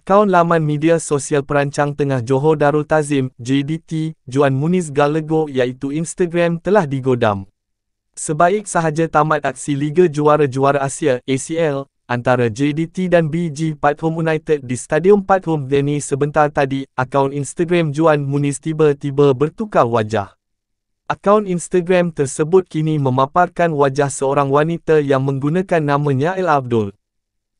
Akaun laman media sosial perancang tengah Johor Darul Tazim, JDT, Juan Muniz Galego iaitu Instagram telah digodam. Sebaik sahaja tamat aksi Liga Juara-Juara Asia, ACL, antara JDT dan BG Pathom United di Stadium Pathom Deni sebentar tadi, akaun Instagram Juan Muniz tiba-tiba bertukar wajah. Akaun Instagram tersebut kini memaparkan wajah seorang wanita yang menggunakan namanya El Abdul.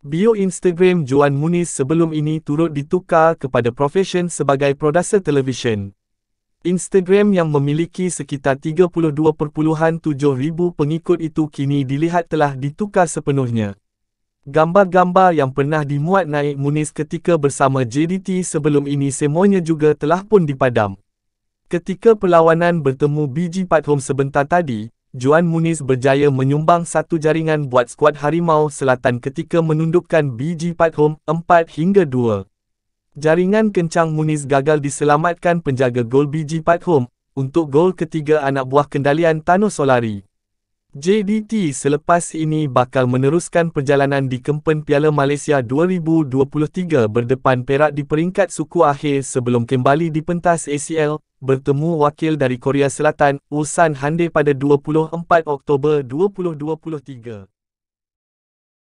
Bio Instagram Juan Muniz sebelum ini turut ditukar kepada profesion sebagai produser televisyen. Instagram yang memiliki sekitar 32.7 ribu pengikut itu kini dilihat telah ditukar sepenuhnya. Gambar-gambar yang pernah dimuat naik Muniz ketika bersama JDT sebelum ini semuanya juga telah pun dipadam. Ketika perlawanan bertemu BG Pathom sebentar tadi, Juan Muniz berjaya menyumbang satu jaringan buat skuad Harimau Selatan ketika menundukkan BG Home 4 hingga 2. Jaringan kencang Muniz gagal diselamatkan penjaga gol BG Home untuk gol ketiga anak buah kendalian Tano Solari. JDT selepas ini bakal meneruskan perjalanan di Kempen Piala Malaysia 2023 berdepan Perak di peringkat suku akhir sebelum kembali di pentas ACL bertemu wakil dari Korea Selatan Ulsan Hyundai pada 24 Oktober 2023.